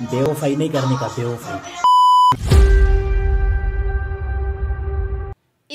बेवफाई नहीं करने का बेवफाई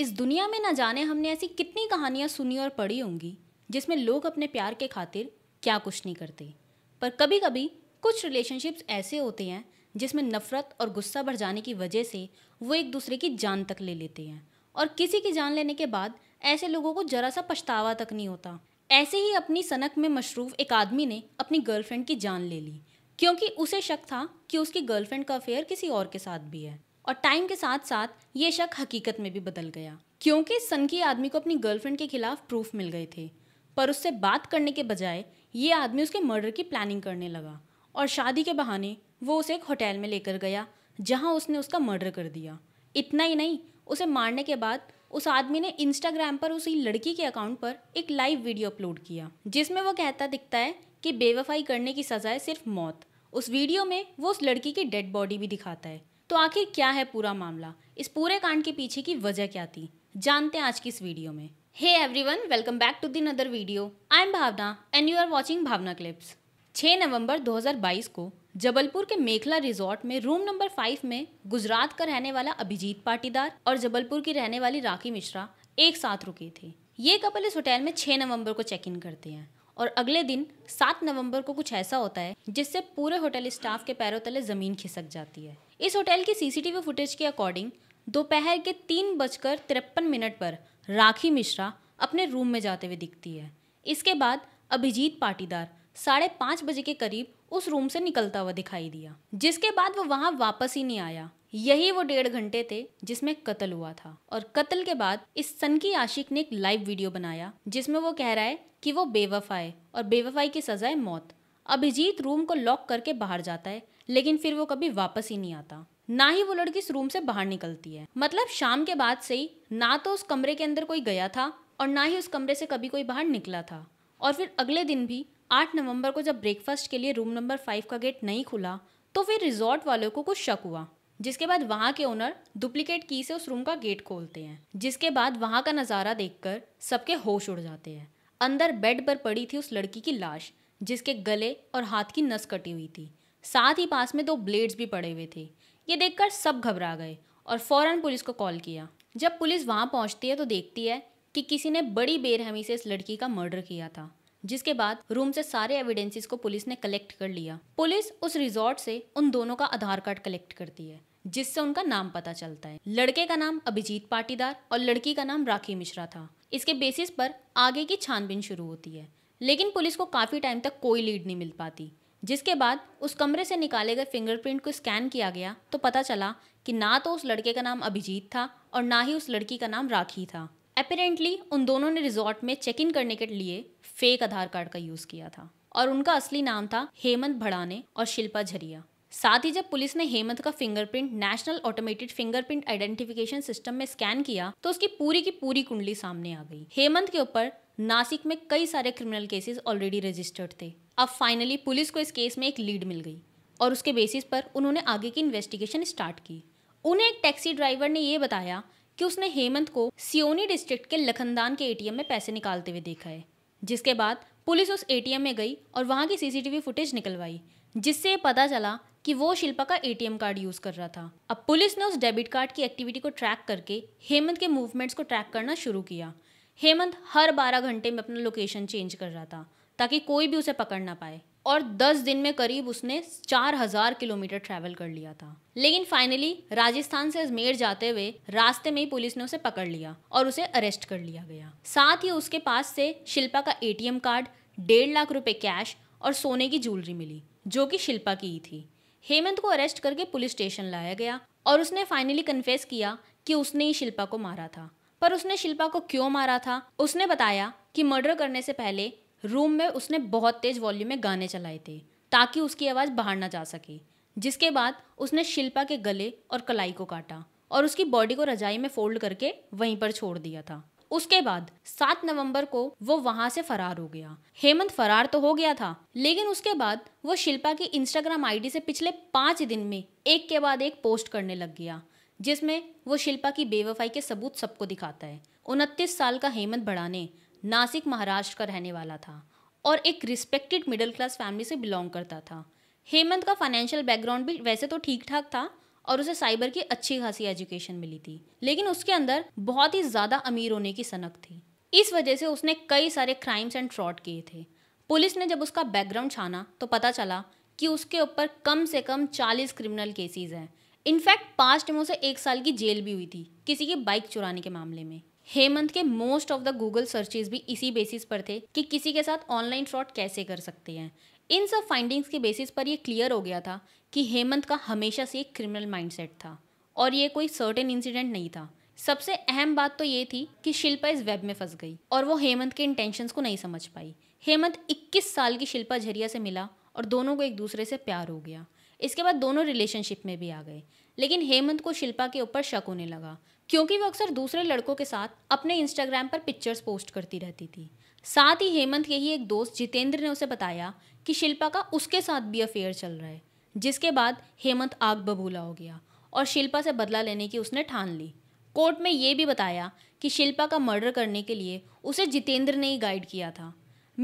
इस दुनिया में न जाने हमने ऐसी कितनी कहानियां सुनी और पढ़ी होंगी जिसमें लोग अपने प्यार के खातिर क्या कुछ नहीं करते पर कभी कभी कुछ रिलेशनशिप्स ऐसे होते हैं जिसमें नफ़रत और गुस्सा भर जाने की वजह से वो एक दूसरे की जान तक ले लेते हैं और किसी की जान लेने के बाद ऐसे लोगों को जरा सा पछतावा तक नहीं होता ऐसे ही अपनी सनक में मशरूफ़ एक आदमी ने अपनी गर्लफ्रेंड की जान ले ली क्योंकि उसे शक था कि उसकी गर्लफ्रेंड का अफेयर किसी और के साथ भी है और टाइम के साथ साथ ये शक हकीकत में भी बदल गया क्योंकि सन की आदमी को अपनी गर्लफ्रेंड के खिलाफ प्रूफ मिल गए थे पर उससे बात करने के बजाय ये आदमी उसके मर्डर की प्लानिंग करने लगा और शादी के बहाने वो उसे एक होटल में लेकर गया जहाँ उसने उसका मर्डर कर दिया इतना ही नहीं उसे मारने के बाद उस आदमी ने इंस्टाग्राम पर उसी लड़की के अकाउंट पर एक लाइव वीडियो अपलोड किया जिसमें वो कहता दिखता है कि बेवफाई करने की सज़ा है सिर्फ मौत उस वीडियो में वो उस लड़की की डेड बॉडी भी दिखाता है तो आखिर क्या है पूरा मामला इस पूरे कांड के पीछे की वजह क्या थी जानते हैं आज की इस वीडियो में hey everyone welcome back to another video I am Bhavana and you are watching Bhavana clips छः नवंबर 2022 को जबलपुर के मेखला रिजॉर्ट में रूम नंबर फाइव में गुजरात का रहने वाला अभिजीत पाटीदार और जबलपुर की रहने वाली राखी मिश्रा एक साथ रुकी थी ये कपल इस होटल में 6 नवंबर को चेक इन करते हैं और अगले दिन 7 नवंबर को कुछ ऐसा होता है जिससे पूरे होटल स्टाफ के पैरों तले ज़मीन खिसक जाती है इस होटल की सीसीटीवी फुटेज के अकॉर्डिंग दोपहर के तीन बजकर तिरपन मिनट पर राखी मिश्रा अपने रूम में जाते हुए दिखती है इसके बाद अभिजीत पाटीदार साढ़े पाँच बजे के करीब उस रूम से निकलता हुआ दिखाई दिया जिसके बाद वो वहाँ वापस ही नहीं आया यही वो डेढ़ घंटे थे जिसमें कत्ल हुआ था और कत्ल के बाद इस सनकी आशिक ने एक लाइव वीडियो बनाया जिसमें वो कह रहा है कि वो बेवफा है और बेवफाई की सज़ा है मौत अभिजीत रूम को लॉक करके बाहर जाता है लेकिन फिर वो कभी वापस ही नहीं आता ना ही वो लड़की इस रूम से बाहर निकलती है मतलब शाम के बाद से ही ना तो उस कमरे के अंदर कोई गया था और ना ही उस कमरे से कभी कोई बाहर निकला था और फिर अगले दिन भी आठ नवंबर को जब ब्रेकफास्ट के लिए रूम नंबर फाइव का गेट नहीं खुला तो फिर रिजॉर्ट वालों को कुछ शक हुआ जिसके बाद वहाँ के ओनर डुप्लीकेट की से उस रूम का गेट खोलते हैं जिसके बाद वहाँ का नज़ारा देखकर सबके होश उड़ जाते हैं अंदर बेड पर पड़ी थी उस लड़की की लाश जिसके गले और हाथ की नस कटी हुई थी साथ ही पास में दो ब्लेड्स भी पड़े हुए थे ये देखकर सब घबरा गए और फ़ौरन पुलिस को कॉल किया जब पुलिस वहाँ पहुँचती है तो देखती है कि किसी ने बड़ी बेरहमी से इस लड़की का मर्डर किया था जिसके बाद रूम से सारे एविडेंसेस को पुलिस ने कलेक्ट कर लिया पुलिस उस रिजॉर्ट से उन दोनों का आधार कार्ड कलेक्ट करती है जिससे उनका नाम पता चलता है लड़के का नाम अभिजीत पाटीदार और लड़की का नाम राखी मिश्रा था इसके बेसिस पर आगे की छानबीन शुरू होती है लेकिन पुलिस को काफ़ी टाइम तक कोई लीड नहीं मिल पाती जिसके बाद उस कमरे से निकाले गए फिंगरप्रिंट को स्कैन किया गया तो पता चला कि ना तो उस लड़के का नाम अभिजीत था और ना ही उस लड़की का नाम राखी था अपेरेंटली उन दोनों ने रिजॉर्ट में चेक इन करने के लिए फेक आधार कार्ड का यूज़ किया था और उनका असली नाम था हेमंत भड़ाने और शिल्पा झरिया साथ ही जब पुलिस ने हेमंत का fingerprint national automated fingerprint identification system में स्कैन किया तो उसकी पूरी की पूरी कुंडली सामने आ गई हेमंत के ऊपर नासिक में कई सारे क्रिमिनल केसेस ऑलरेडी रजिस्टर्ड थे अब फाइनली पुलिस को इस केस में एक लीड मिल गई और उसके बेसिस पर उन्होंने आगे की इन्वेस्टिगेशन स्टार्ट की उन्हें एक टैक्सी ड्राइवर ने यह बताया कि उसने हेमंत को सियोनी डिस्ट्रिक्ट के लखनदान के एटीएम में पैसे निकालते हुए देखा है जिसके बाद पुलिस उस एटीएम में गई और वहाँ की सीसीटीवी फुटेज निकलवाई जिससे पता चला कि वो शिल्पा का एटीएम कार्ड यूज कर रहा था अब पुलिस ने उस डेबिट कार्ड की एक्टिविटी को ट्रैक करके हेमंत के मूवमेंट्स को ट्रैक करना शुरू किया हेमंत हर 12 घंटे में अपना लोकेशन चेंज कर रहा था ताकि कोई भी उसे पकड़ ना पाए और 10 दिन में करीब उसने 4000 किलोमीटर ट्रैवल कर लिया था लेकिन फाइनली राजस्थान से अजमेर जाते हुए रास्ते में ही पुलिस ने उसे पकड़ लिया और उसे अरेस्ट कर लिया गया साथ ही उसके पास से शिल्पा का एटीएम कार्ड डेढ़ लाख रुपए कैश और सोने की ज्वेलरी मिली जो कि शिल्पा की ही थी हेमंत को अरेस्ट करके पुलिस स्टेशन लाया गया और उसने फाइनली कन्फेस किया कि उसने ही शिल्पा को मारा था पर उसने शिल्पा को क्यों मारा था उसने बताया कि मर्डर करने से पहले रूम में उसने बहुत तेज़ वॉल्यूम में गाने चलाए थे ताकि उसकी आवाज़ बाहर ना जा सके जिसके बाद उसने शिल्पा के गले और कलाई को काटा और उसकी बॉडी को रजाई में फोल्ड करके वहीं पर छोड़ दिया था उसके बाद सात नवंबर को वो वहां से फरार हो गया हेमंत फरार तो हो गया था लेकिन उसके बाद वो शिल्पा की इंस्टाग्राम आईडी से पिछले पांच दिन में एक के बाद एक पोस्ट करने लग गया जिसमें वो शिल्पा की बेवफाई के सबूत सबको दिखाता है उनतीस साल का हेमंत भड़ाने नासिक महाराष्ट्र का रहने वाला था और एक रिस्पेक्टेड मिडिल क्लास फैमिली से बिलोंग करता था हेमंत का फाइनेंशियल बैकग्राउंड भी वैसे तो ठीक ठाक था और उसे साइबर की अच्छी खासी एजुकेशन मिली थी लेकिन उसके अंदर बहुत ही ज़्यादा अमीर होने की सनक थी इस वजह से उसने कई सारे क्राइम्स एंड फ्रॉड किए थे पुलिस ने जब उसका बैकग्राउंड छाना तो पता चला कि उसके ऊपर कम से कम चालीस क्रिमिनल केसेज हैं इनफैक्ट पास्ट में उसे एक साल की जेल भी हुई थी किसी की बाइक चुराने के मामले में हेमंत के most of the Google searches भी इसी बेसिस पर थे कि किसी के साथ ऑनलाइन फ्रॉड कैसे कर सकते हैं इन सब फाइंडिंग्स के बेसिस पर यह क्लियर हो गया था कि हेमंत का हमेशा से एक क्रिमिनल माइंडसेट था और ये कोई सर्टेन इंसिडेंट नहीं था सबसे अहम बात तो ये थी कि शिल्पा इस वेब में फंस गई और वो हेमंत के इंटेंशंस को नहीं समझ पाई हेमंत 21 साल की शिल्पा झरिया से मिला और दोनों को एक दूसरे से प्यार हो गया इसके बाद दोनों रिलेशनशिप में भी आ गए लेकिन हेमंत को शिल्पा के ऊपर शक होने लगा क्योंकि वो अक्सर दूसरे लड़कों के साथ अपने इंस्टाग्राम पर पिक्चर्स पोस्ट करती रहती थी साथ ही हेमंत के ही एक दोस्त जितेंद्र ने उसे बताया कि शिल्पा का उसके साथ भी अफेयर चल रहा है जिसके बाद हेमंत आग बबूला हो गया और शिल्पा से बदला लेने की उसने ठान ली कोर्ट में ये भी बताया कि शिल्पा का मर्डर करने के लिए उसे जितेंद्र ने ही गाइड किया था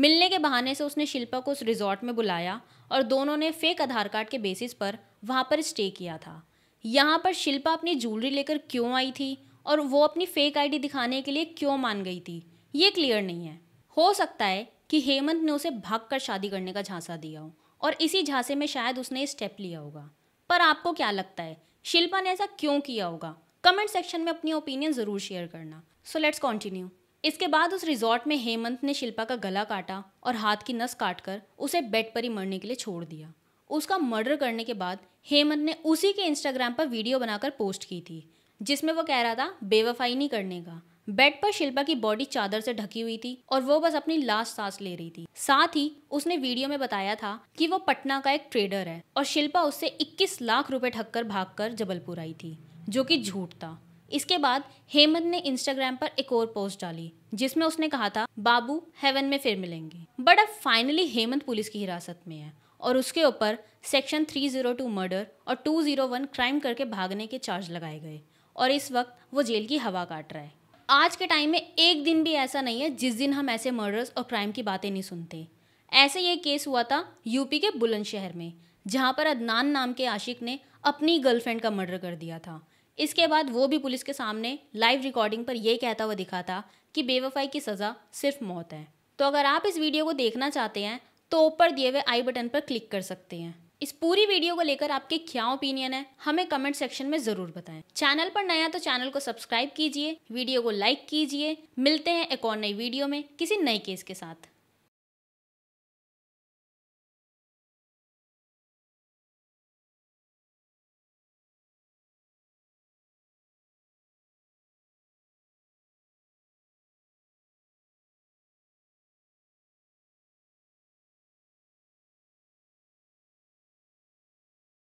मिलने के बहाने से उसने शिल्पा को उस रिजॉर्ट में बुलाया और दोनों ने फेक आधार कार्ड के बेसिस पर वहाँ पर स्टे किया था यहाँ पर शिल्पा अपनी ज्वेलरी लेकर क्यों आई थी और वो अपनी फेक आईडी दिखाने के लिए क्यों मान गई थी ये क्लियर नहीं है हो सकता है कि हेमंत ने उसे भाग कर शादी करने का झांसा दिया हो और इसी झांसे में शायद उसने स्टेप लिया होगा पर आपको क्या लगता है शिल्पा ने ऐसा क्यों किया होगा कमेंट सेक्शन में अपनी ओपिनियन ज़रूर शेयर करना सो लेट्स कॉन्टिन्यू इसके बाद उस रिजॉर्ट में हेमंत ने शिल्पा का गला काटा और हाथ की नस काट कर उसे बेड पर ही मरने के लिए छोड़ दिया उसका मर्डर करने के बाद हेमंत ने उसी के इंस्टाग्राम पर वीडियो बनाकर पोस्ट की थी जिसमें वो कह रहा था बेवफाई नहीं करने का बेड पर शिल्पा की बॉडी चादर से ढकी हुई थी और वो बस अपनी लास्ट सांस ले रही थी साथ ही उसने वीडियो में बताया था कि वो पटना का एक ट्रेडर है और शिल्पा उससे 21 लाख रुपए भाग भागकर जबलपुर आई थी जो कि झूठ था इसके बाद हेमंत ने इंस्टाग्राम पर एक और पोस्ट डाली जिसमें उसने कहा था बाबू हेवन में फिर मिलेंगे बट अब फाइनली हेमंत पुलिस की हिरासत में है और उसके ऊपर सेक्शन 302 मर्डर और 201 क्राइम करके भागने के चार्ज लगाए गए और इस वक्त वो जेल की हवा काट रहा है आज के टाइम में एक दिन भी ऐसा नहीं है जिस दिन हम ऐसे मर्डर्स और क्राइम की बातें नहीं सुनते ऐसे ये केस हुआ था यूपी के बुलंदशहर में जहाँ पर अदनान नाम के आशिक ने अपनी गर्लफ्रेंड का मर्डर कर दिया था इसके बाद वो भी पुलिस के सामने लाइव रिकॉर्डिंग पर यह कहता हुआ दिखा था कि बेवफाई की सज़ा सिर्फ मौत है तो अगर आप इस वीडियो को देखना चाहते हैं तो ऊपर दिए हुए आई बटन पर क्लिक कर सकते हैं इस पूरी वीडियो को लेकर आपके क्या ओपिनियन है हमें कमेंट सेक्शन में ज़रूर बताएं चैनल पर नया तो चैनल को सब्सक्राइब कीजिए वीडियो को लाइक कीजिए मिलते हैं एक और नई वीडियो में किसी नए केस के साथ